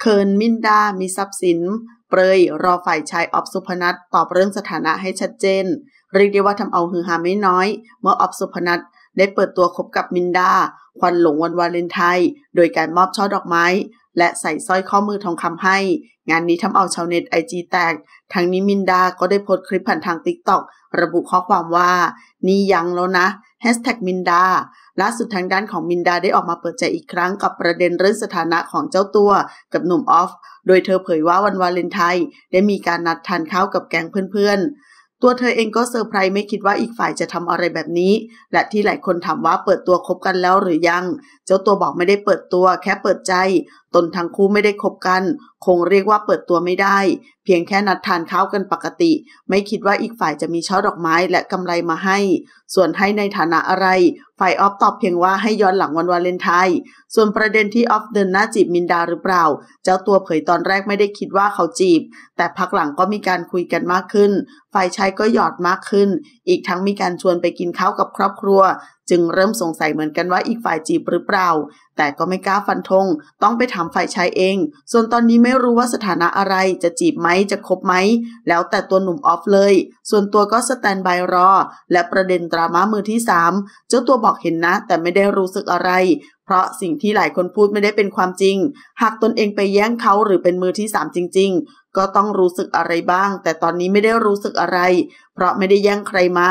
เคิร์นมินดา มีทรัพย์สิน เปรย รอฝ่ายชายออฟสุพนัทตอบเรื่องสถานะให้ชัดเจน เรียกได้ว่าทำเอาฮือฮาไม่น้อย เมื่อออฟสุพนัทได้เปิดตัวคบกับมินดา ควันหลงวันวาเลนไทน์โดยการมอบช่อดอกไม้ และใส่สร้อยข้อมือทองคำให้ งานนี้ทำเอาชาวเน็ตไอจีแตกทั้งนี้มินดาก็ได้โพสต์คลิปผ่านทางติ๊กต็อกระบุข้อความว่า นี่ยังแล้วนะมินดาล่าสุดทางด้านของมินดาได้ออกมาเปิดใจอีกครั้งกับประเด็นเรื่องสถานะของเจ้าตัวกับหนุ่มออฟโดยเธอเผยว่าวันวาเลนไทน์ได้มีการนัดทานข้าวกับแก๊งเพื่อนๆ ตัวเธอเองก็เซอร์ไพรส์ไม่คิดว่าอีกฝ่ายจะทำอะไรแบบนี้ และที่หลายคนถามว่าเปิดตัวคบกันแล้วหรือยัง เจ้าตัวบอกไม่ได้เปิดตัวแค่เปิดใจ ตนทั้งคู่ไม่ได้คบกัน คงเรียกว่าเปิดตัวไม่ได้พียงแค่นัดทานข้าวกันปกติไม่คิดว่าอีกฝ่ายจะมีช่อดอกไม้และ กำไรมาให้ ส่วนให้ในฐานะอะไร ฝ่ายออฟตอบเพียงว่าให้ย้อนหลังวันวาเลนไทน์ส่วนประเด็นที่ออฟเดินหน้าจีบมินดาหรือเปล่า เจ้าตัวเผยตอนแรกไม่ได้คิดว่าเขาจีบ แต่พักหลังก็มีการคุยกันมากขึ้น ฝ่ายชายก็หยอดมากขึ้น อีกทั้งมีการชวนไปกินข้าวกับครอบครัว จึงเริ่มสงสัยเหมือนกันว่าอีกฝ่ายจีบหรือเปล่าแต่ก็ไม่กล้าฟันธง ต้องไปถามฝ่ายชายเอง ส่วนตอนนี้ไม่รู้ว่าสถานะอะไร จะจีบไหม จะคบไหม แล้วแต่ตัวหนุ่มออฟเลย ส่วนตัวก็สแตนบายรอ และประเด็นดราม่ามือที่ 3 เจ้าตัวบอกเห็นนะ แต่ไม่ได้รู้สึกอะไรเพราะสิ่งที่หลายคนพูดไม่ได้เป็นความจริง หากตนเองไปแย้งเขาหรือเป็นมือที่สามจริง ๆ ก็ต้องรู้สึกอะไรบ้าง แต่ตอนนี้ไม่ได้รู้สึกอะไร เพราะไม่ได้แย่งใครมา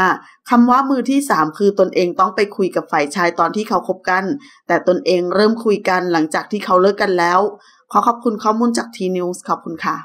คำว่ามือที่สามคือตนเองต้องไปคุยกับฝ่ายชายตอนที่เขาคบกัน แต่ตนเองเริ่มคุยกันหลังจากที่เขาเลิกกันแล้ว ขอขอบคุณข้อมูลจากทีนิวส์ขอบคุณค่ะ